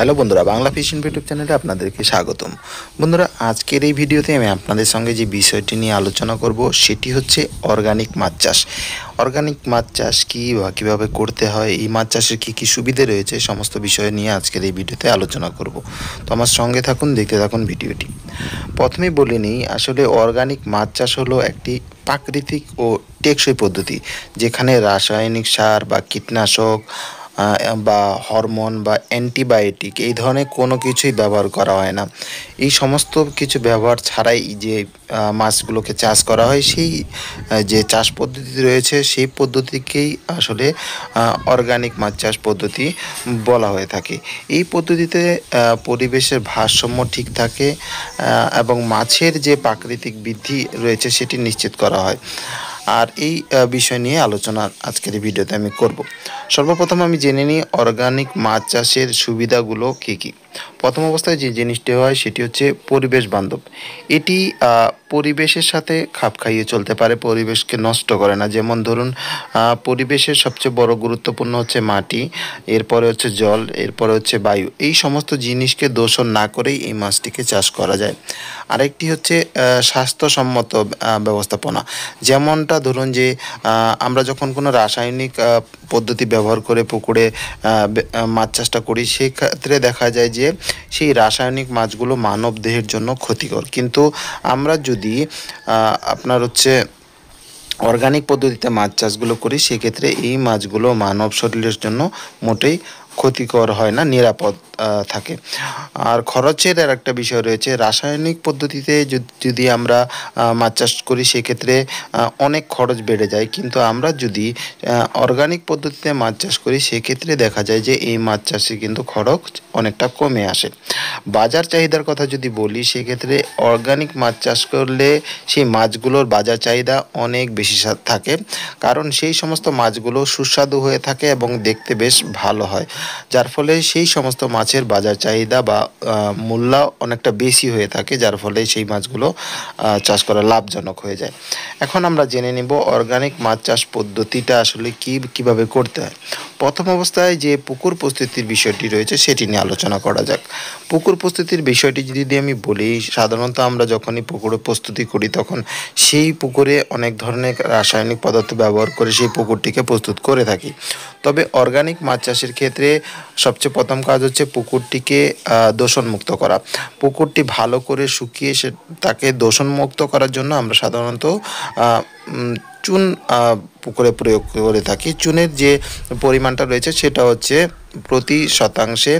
hello বন্ধুরা Bangla fishing YouTube চ্যানেলে আপনাদেরকে স্বাগতম বন্ধুরা আজকের এই ভিডিওতে আমি আপনাদের সঙ্গে যে বিষয়টি নিয়ে আলোচনা করব সেটি হচ্ছে অর্গানিক মাছ চাষ অর্গানিক মাছ চাষ কী বা কীভাবে করতে হয় এই মাছ চাষের কী কী সুবিধে রয়েছে সমস্ত বিষয় নিয়ে আজকের এই ভিডিওতে আলোচনা করব তো আমার সঙ্গে থাকুন দেখতে থাকুন ভিডিওটি প্রথমে বলে নিই আসলে অর্গানিক মাছ চাষ হলো একটি প্রাকৃতিক ও টেকসই পদ্ধতি যেখানে রাসায়নিক সার বা কীটনাশক বা হরমোন বা অ্যান্টিবায়োটিক এই ধরনের কোনো কিছুই ব্যবহার করা হয় না এই সমস্ত কিছু ব্যবহার ছাড়াই যে মাছগুলোকে চাষ করা হয় সেই যে চাষ পদ্ধতি রয়েছে সেই পদ্ধতিকেই আসলে অর্গানিক মাছ চাষ পদ্ধতি বলা হয়ে থাকে এই পদ্ধতিতে পরিবেশের ভারসাম্য ঠিক থাকে এবং মাছের যে প্রাকৃতিক বৃদ্ধি রয়েছে সেটি নিশ্চিত করা হয় আর এই বিষয় নিয়ে আলোচনা আজকের ভিডিওতে আমি করব সর্বপ্রথম আমি জেনে নিই অর্গানিক মাছ চাষের সুবিধাগুলো কী কী প্রথম অবস্থায় যে জিনিসটি হয় সেটি হচ্ছে পরিবেশ বান্ধব এটি পরিবেশের সাথে খাপ খাইয়ে চলতে পারে পরিবেশকে নষ্ট করে না যেমন ধরুন পরিবেশের সবচেয়ে বড় গুরুত্বপূর্ণ হচ্ছে মাটি এরপরে হচ্ছে জল এরপরে হচ্ছে বায়ু এই সমস্ত জিনিসকে দূষণ না করেই এই মাছটিকে চাষ করা যায় আরেকটি হচ্ছে স্বাস্থ্যসম্মত ব্যবস্থাপনা যেমনটা ধরুন যে আমরা যখন কোনো রাসায়নিক পদ্ধতি ব্যবহার করে পুকুরে মাছ চাষটা করি সেক্ষেত্রে দেখা যায় যে যে সেই রাসায়নিক মাছগুলো মানব দেহের জন্য ক্ষতিকর কিন্তু আমরা যদি আপনার হচ্ছে অর্গানিক পদ্ধতিতে মাছ চাষগুলো করি সেক্ষেত্রে এই মাছগুলো মানব শরীরের জন্য মোটেই ক্ষতিকর হয় না নিরাপদ থাকে আর খরচের আর একটা বিষয় রয়েছে রাসায়নিক পদ্ধতিতে যদি আমরা মাছ চাষ করি সেক্ষেত্রে অনেক খরচ বেড়ে যায় কিন্তু আমরা যদি অর্গানিক পদ্ধতিতে মাছ চাষ করি সেক্ষেত্রে দেখা যায় যে এই মাছ চাষে কিন্তু খরচ অনেকটা কমে আসে বাজার চাহিদার কথা যদি বলি সেক্ষেত্রে অর্গানিক মাছ চাষ করলে সেই মাছগুলোর বাজার চাহিদা অনেক বেশি থাকে কারণ সেই সমস্ত মাছগুলো সুস্বাদু হয়ে থাকে এবং দেখতে বেশ ভালো হয় যার ফলে সেই সমস্ত মাছের বাজার চাহিদা বা মূল্য অনেকটা বেশি হয়ে থাকে যার ফলে সেই মাছগুলো চাষ করা লাভজনক হয়ে যায় এখন আমরা জেনে নিব অর্গানিক মাছ চাষ পদ্ধতিটা আসলে কি কিভাবে করতে হয় প্রথম অবস্থায় যে পুকুর প্রস্তুতির বিষয়টি রয়েছে সেটি নিয়ে আলোচনা করা যাক পুকুর প্রস্তুতির বিষয়টি যদি আমি বলি সাধারণত আমরা যখনই পুকুরে প্রস্তুতি করি তখন সেই পুকুরে অনেক ধরনের রাসায়নিক পদার্থ ব্যবহার করে সেই পুকুরটিকে প্রস্তুত করে থাকি তবে অর্গানিক মাছ চাষের ক্ষেত্রে সবচেয়ে প্রথম কাজ হচ্ছে পুকুরটিকে দূষণমুক্ত করা পুকুরটি ভালো করে শুকিয়ে সে তাকে দূষণমুক্ত করার জন্য আমরা সাধারণত চুন পুকুরে প্রয়োগ করে থাকি চুনের যে পরিমাণটা রয়েছে সেটা হচ্ছে প্রতি শতাংশে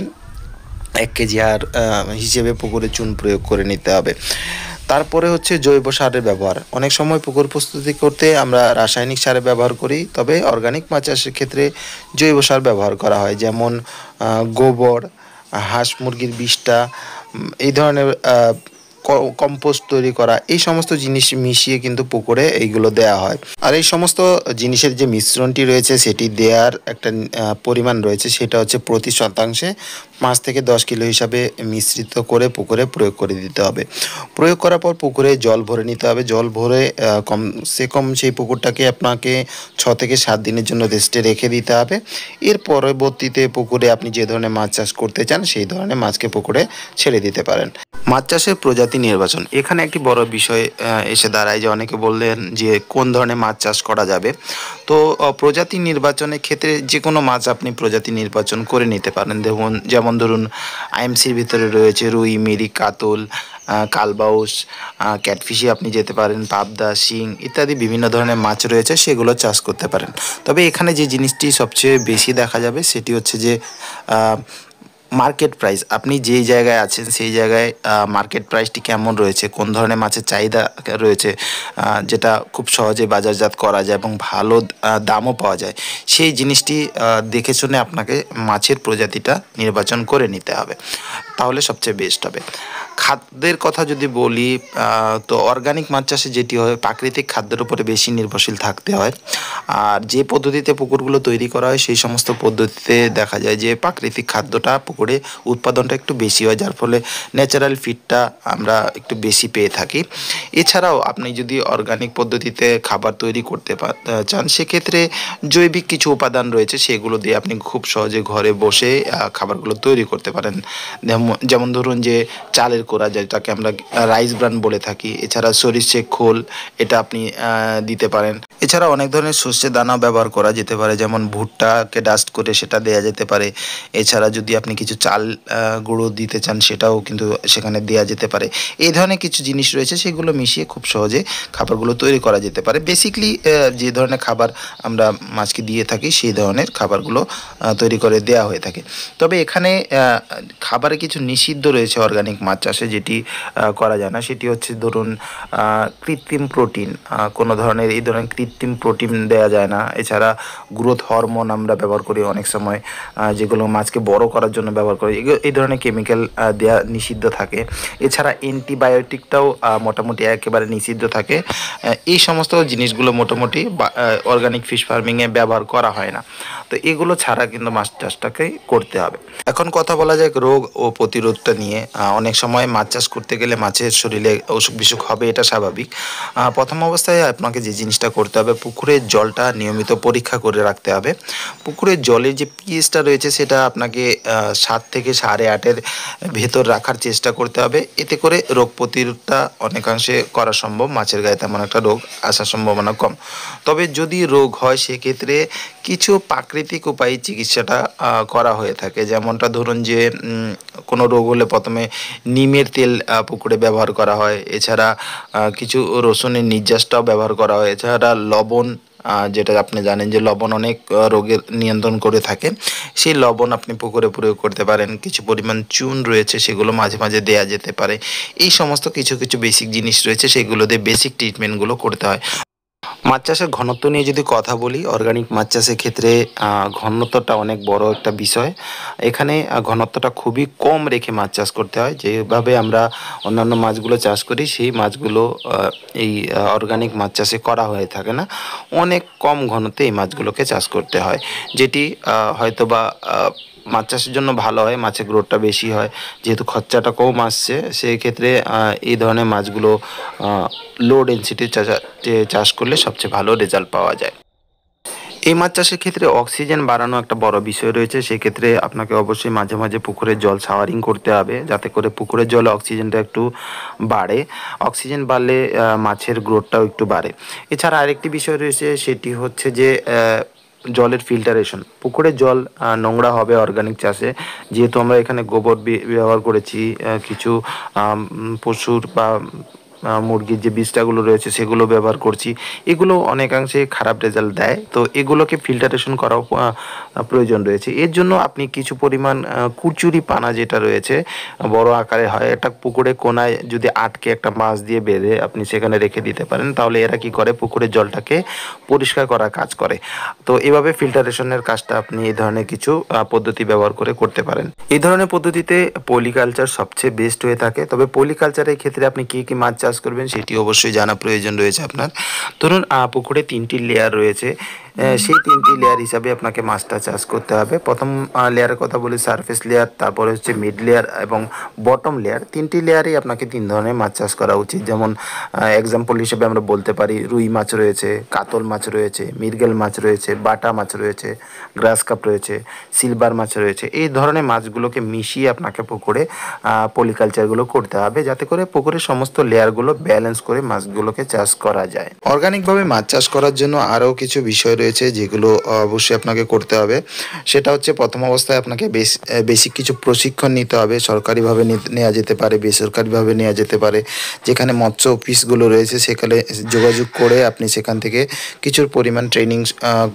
এক কেজি হার হিসেবে পুকুরে চুন প্রয়োগ করে নিতে হবে তারপরে হচ্ছে জৈব সারের ব্যবহার অনেক সময় পুকুর প্রস্তুতি করতে আমরা রাসায়নিক সারের ব্যবহার করি তবে অর্গানিক মাছ চাষের ক্ষেত্রে জৈব সার ব্যবহার করা হয় যেমন গোবর হাঁস মুরগির বিষটা এই ধরনের কম্পোস্ট তৈরি করা এই সমস্ত জিনিস মিশিয়ে কিন্তু পুকুরে এইগুলো দেয়া হয় আর এই সমস্ত জিনিসের যে মিশ্রণটি রয়েছে সেটি দেয়ার একটা পরিমাণ রয়েছে সেটা হচ্ছে প্রতি শতাংশে পাঁচ থেকে দশ কিলো হিসাবে মিশ্রিত করে পুকুরে প্রয়োগ করে দিতে হবে প্রয়োগ করার পর পুকুরে জল ভরে নিতে হবে জল ভরে কম সে কম সেই পুকুরটাকে আপনাকে ছ থেকে সাত দিনের জন্য রেস্টে রেখে দিতে হবে এর পরবর্তীতে পুকুরে আপনি যে ধরনের মাছ চাষ করতে চান সেই ধরনের মাছকে পুকুরে ছেড়ে দিতে পারেন মাছ চাষের প্রজাতি জাতি নির্বাচন এখানে একটি বড় বিষয় এসে দাঁড়ায় যে অনেকে বললেন যে কোন ধরনের মাছ চাষ করা যাবে তো প্রজাতি নির্বাচনের ক্ষেত্রে যে কোনো মাছ আপনি প্রজাতি নির্বাচন করে নিতে পারেন দেখুন যেমন ধরুন আইএমসির ভিতরে রয়েছে রুই মিরি কাতল কালবাউস ক্যাটফিশে আপনি যেতে পারেন পাবদা শিং ইত্যাদি বিভিন্ন ধরনের মাছ রয়েছে সেগুলো চাষ করতে পারেন তবে এখানে যে জিনিসটি সবচেয়ে বেশি দেখা যাবে সেটি হচ্ছে যে মার্কেট প্রাইস আপনি যেই জায়গায় আছেন সেই জায়গায় মার্কেট প্রাইসটি কেমন রয়েছে কোন ধরনের মাছের চাহিদা রয়েছে যেটা খুব সহজে বাজারজাত করা যায় এবং ভালো দামও পাওয়া যায় সেই জিনিসটি দেখে শুনে আপনাকে মাছের প্রজাতিটা নির্বাচন করে নিতে হবে তাহলে সবচেয়ে বেস্ট হবে খাদ্যের কথা যদি বলি তো অর্গানিক মাছ চাষে যেটি হয় প্রাকৃতিক খাদ্যের উপরে বেশি নির্ভরশীল থাকতে হয় আর যে পদ্ধতিতে পুকুরগুলো তৈরি করা হয় সেই সমস্ত পদ্ধতিতে দেখা যায় যে প্রাকৃতিক খাদ্যটা পুকুর করে উৎপাদনটা একটু বেশি হয় যার ফলে ন্যাচারাল ফিডটা আমরা একটু বেশি পেয়ে থাকি এছাড়াও আপনি যদি অর্গানিক পদ্ধতিতে খাবার তৈরি করতে চান সেক্ষেত্রে জৈবিক কিছু উপাদান রয়েছে সেগুলো দিয়ে আপনি খুব সহজে ঘরে বসে খাবারগুলো তৈরি করতে পারেন যেমন ধরুন যে চালের কোড়া যেটাকে আমরা রাইস ব্রান বলে থাকি এছাড়া সরিষে খোল এটা আপনি দিতে পারেন এছাড়া অনেক ধরনের শস্যে দানা ব্যবহার করা যেতে পারে যেমন ভুট্টাকে ডাস্ট করে সেটা দেয়া যেতে পারে এছাড়া যদি আপনি কিছু কিছু চাল গুঁড়ো দিতে চান সেটাও কিন্তু সেখানে দেওয়া যেতে পারে এই ধরনের কিছু জিনিস রয়েছে সেগুলো মিশিয়ে খুব সহজে খাবারগুলো তৈরি করা যেতে পারে বেসিকলি যে ধরনের খাবার আমরা মাছকে দিয়ে থাকি সেই ধরনের খাবারগুলো তৈরি করে দেয়া হয়ে থাকে তবে এখানে খাবারে কিছু নিষিদ্ধ রয়েছে অর্গানিক মাছ চাষে যেটি করা যায় না সেটি হচ্ছে ধরুন কৃত্রিম প্রোটিন কোনো ধরনের এই ধরনের কৃত্রিম প্রোটিন দেয়া যায় না এছাড়া গ্রোথ হরমোন আমরা ব্যবহার করি অনেক সময় যেগুলো মাছকে বড় করার জন্য ব্যবহার করে এই ধরনের কেমিক্যাল দেওয়া নিষিদ্ধ থাকে এছাড়া অ্যান্টিবায়োটিকটাও মোটামুটি একেবারে নিষিদ্ধ থাকে এই সমস্ত জিনিসগুলো মোটামুটি অর্গানিক ফিশ ফার্মিংয়ে ব্যবহার করা হয় না তো এগুলো ছাড়া কিন্তু মাছ চাষটাকে করতে হবে এখন কথা বলা যায় রোগ ও প্রতিরোধটা নিয়ে অনেক সময় মাছ চাষ করতে গেলে মাছের শরীরে অসুখ বিসুখ হবে এটা স্বাভাবিক প্রথম অবস্থায় আপনাকে যে জিনিসটা করতে হবে পুকুরের জলটা নিয়মিত পরীক্ষা করে রাখতে হবে পুকুরের জলের যে পিএসটা রয়েছে সেটা আপনাকে সাত থেকে সাড়ে আটের ভেতর রাখার চেষ্টা করতে হবে এতে করে রোগ প্রতিরোধটা অনেকাংশে করা সম্ভব মাছের গায়ে তেমন একটা রোগ আসার সম্ভাবনা কম তবে যদি রোগ হয় সেক্ষেত্রে কিছু প্রাকৃতিক উপায়ে চিকিৎসাটা করা হয়ে থাকে যেমনটা ধরুন যে কোনো রোগ হলে প্রথমে নিমের তেল পুকুরে ব্যবহার করা হয় এছাড়া কিছু রসুনের নির্যাসটাও ব্যবহার করা হয় এছাড়া লবণ যেটা আপনি জানেন যে লবণ অনেক রোগের নিয়ন্ত্রণ করে থাকে সেই লবণ আপনি পুকুরে প্রয়োগ করতে পারেন কিছু পরিমাণ চুন রয়েছে সেগুলো মাঝে মাঝে দেয়া যেতে পারে এই সমস্ত কিছু কিছু বেসিক জিনিস রয়েছে সেগুলো দিয়ে বেসিক ট্রিটমেন্টগুলো করতে হয় মাছ চাষের ঘনত্ব নিয়ে যদি কথা বলি অর্গানিক মাছ চাষের ক্ষেত্রে ঘনত্বটা অনেক বড় একটা বিষয় এখানে ঘনত্বটা খুবই কম রেখে মাছ চাষ করতে হয় যেভাবে আমরা অন্যান্য মাছগুলো চাষ করি সেই মাছগুলো এই অর্গানিক মাছ চাষে করা হয়ে থাকে না অনেক কম ঘনত্বে এই মাছগুলোকে চাষ করতে হয় যেটি হয়তোবা মাছ চাষের জন্য ভালো হয় মাছের গ্রোথটা বেশি হয় যেহেতু খরচাটা কম আসছে সেই ক্ষেত্রে এই ধরনের মাছগুলো লো ডেন্সিটির চাষ করলে সবচেয়ে ভালো রেজাল্ট পাওয়া যায় এই মাছ চাষের ক্ষেত্রে অক্সিজেন বাড়ানো একটা বড় বিষয় রয়েছে সেক্ষেত্রে আপনাকে অবশ্যই মাঝে মাঝে পুকুরের জল শাওয়ারিং করতে হবে যাতে করে পুকুরের জলে অক্সিজেনটা একটু বাড়ে অক্সিজেন বাড়লে মাছের গ্রোথটাও একটু বাড়ে এছাড়া আরেকটি বিষয় রয়েছে সেটি হচ্ছে যে জলের ফিল্টারেশন পুকুরের জল নোংরা হবে অর্গানিক চাষে যেহেতু আমরা এখানে গোবর ব্যবহার করেছি কিছু পশুর বা মুরগির যে বীজটাগুলো রয়েছে সেগুলো ব্যবহার করছি এগুলো অনেকাংশে খারাপ রেজাল্ট দেয় তো এগুলোকে ফিল্টারেশন করাও প্রয়োজন রয়েছে এর জন্য আপনি কিছু পরিমাণ কুচুরি পানা যেটা রয়েছে বড় আকারে হয় একটা পুকুরে কোনায় যদি আটকে একটা মাছ দিয়ে বেঁধে আপনি সেখানে রেখে দিতে পারেন তাহলে এরা কি করে পুকুরের জলটাকে পরিষ্কার করার কাজ করে তো এভাবে ফিল্টারেশনের কাজটা আপনি এই ধরনের কিছু পদ্ধতি ব্যবহার করে করতে পারেন এই ধরনের পদ্ধতিতে পলিকালচার সবচেয়ে বেস্ট হয়ে থাকে তবে পলিকালচারের ক্ষেত্রে আপনি কি কি মাছ চাষ কাজ করবেন সেটি অবশ্যই জানা প্রয়োজন রয়েছে আপনার ধরুন পুকুরে তিনটি লেয়ার রয়েছে সেই তিনটি লেয়ার হিসাবে আপনাকে মাছটা চাষ করতে হবে প্রথম লেয়ারের কথা বলি সারফেস লেয়ার তারপরে হচ্ছে মিড লেয়ার এবং বটম লেয়ার তিনটি লেয়ারেই আপনাকে তিন ধরনের মাছ চাষ করা উচিত যেমন এক্সাম্পল হিসেবে আমরা বলতে পারি রুই মাছ রয়েছে কাতল মাছ রয়েছে মির্গেল মাছ রয়েছে বাটা মাছ রয়েছে গ্রাস কাপ রয়েছে সিলভার মাছ রয়েছে এই ধরনের মাছগুলোকে মিশিয়ে আপনাকে পুকুরে পলিকালচারগুলো করতে হবে যাতে করে পুকুরের সমস্ত লেয়ারগুলো ব্যালেন্স করে মাছগুলোকে চাষ করা যায় অর্গানিকভাবে মাছ চাষ করার জন্য আরও কিছু বিষয় রয়েছে যেগুলো অবশ্যই আপনাকে করতে হবে সেটা হচ্ছে প্রথম অবস্থায় আপনাকে বেসিক কিছু প্রশিক্ষণ নিতে হবে সরকারিভাবে নেওয়া যেতে পারে বেসরকারিভাবে নেওয়া যেতে পারে যেখানে মৎস্য অফিসগুলো রয়েছে সেখানে যোগাযোগ করে আপনি সেখান থেকে কিছুর পরিমাণ ট্রেনিং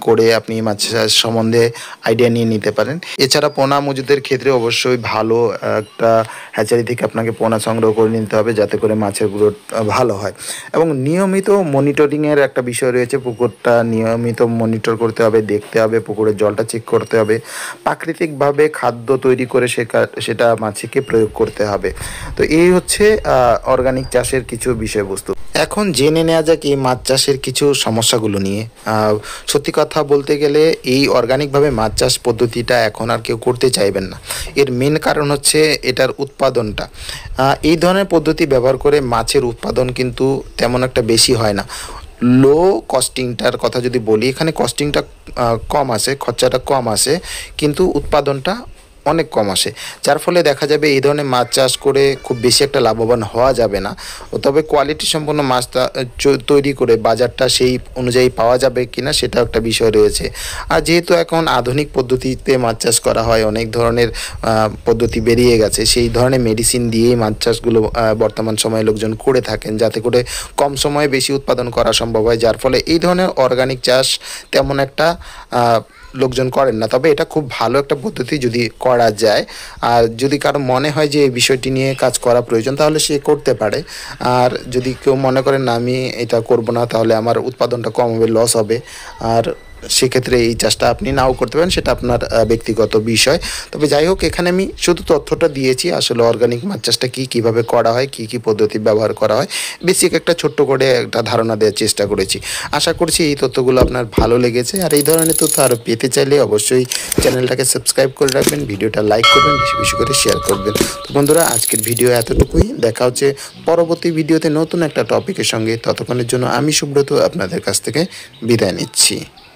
করে আপনি মাছ চাষ সম্বন্ধে আইডিয়া নিয়ে নিতে পারেন এছাড়া পোনা মজুদের ক্ষেত্রে অবশ্যই ভালো একটা হ্যাচারি থেকে আপনাকে পোনা সংগ্রহ করে নিতে হবে যাতে করে মাছের গুলো ভালো হয় এবং নিয়মিত মনিটরিংয়ের একটা বিষয় রয়েছে পুকুরটা নিয়মিত মনিটর করতে হবে দেখতে হবে পুকুরের জলটা চেক করতে হবে প্রাকৃতিকভাবে খাদ্য তৈরি করে সেটা মাছিকে প্রয়োগ করতে হবে তো এই হচ্ছে অর্গানিক চাষের কিছু বিষয়বস্তু এখন জেনে নেওয়া যাক এই মাছ চাষের কিছু সমস্যাগুলো নিয়ে সত্যি কথা বলতে গেলে এই অর্গানিকভাবে মাছ চাষ পদ্ধতিটা এখন আর কেউ করতে চাইবেন না এর মেন কারণ হচ্ছে এটার উৎপাদনটা এই ধরনের পদ্ধতি ব্যবহার করে মাছের উৎপাদন কিন্তু তেমন একটা বেশি হয় না লো কস্টিংটার কথা যদি বলি এখানে কস্টিংটা কম আসে খরচাটা কম আসে কিন্তু উৎপাদনটা অনেক কম আসে যার ফলে দেখা যাবে এই ধরনের মাছ চাষ করে খুব বেশি একটা লাভবান হওয়া যাবে না তবে কোয়ালিটি সম্পন্ন মাছ তৈরি করে বাজারটা সেই অনুযায়ী পাওয়া যাবে কিনা সেটাও একটা বিষয় রয়েছে আর যেহেতু এখন আধুনিক পদ্ধতিতে মাছ চাষ করা হয় অনেক ধরনের পদ্ধতি বেরিয়ে গেছে সেই ধরনের মেডিসিন দিয়েই মাছ চাষগুলো বর্তমান সময়ে লোকজন করে থাকেন যাতে করে কম সময়ে বেশি উৎপাদন করা সম্ভব হয় যার ফলে এই ধরনের অর্গানিক চাষ তেমন একটা লোকজন করেন না তবে এটা খুব ভালো একটা পদ্ধতি যদি করা যায় আর যদি কারো মনে হয় যে এই বিষয়টি নিয়ে কাজ করা প্রয়োজন তাহলে সে করতে পারে আর যদি কেউ মনে করেন না আমি এটা করব না তাহলে আমার উৎপাদনটা কম হবে লস হবে আর সেক্ষেত্রে এই চাষটা আপনি নাও করতে পারেন সেটা আপনার ব্যক্তিগত বিষয় তবে যাই হোক এখানে আমি শুধু তথ্যটা দিয়েছি আসলে অর্গানিক মাছ চাষটা কী কীভাবে করা হয় কী কী পদ্ধতি ব্যবহার করা হয় বেসিক একটা ছোট্ট করে একটা ধারণা দেওয়ার চেষ্টা করেছি আশা করছি এই তথ্যগুলো আপনার ভালো লেগেছে আর এই ধরনের তথ্য আরও পেতে চাইলে অবশ্যই চ্যানেলটাকে সাবস্ক্রাইব করে রাখবেন ভিডিওটা লাইক করবেন বেশি বেশি করে শেয়ার করবেন তো বন্ধুরা আজকের ভিডিও এতটুকুই দেখা হচ্ছে পরবর্তী ভিডিওতে নতুন একটা টপিকের সঙ্গে ততক্ষণের জন্য আমি সুব্রত আপনাদের কাছ থেকে বিদায় নিচ্ছি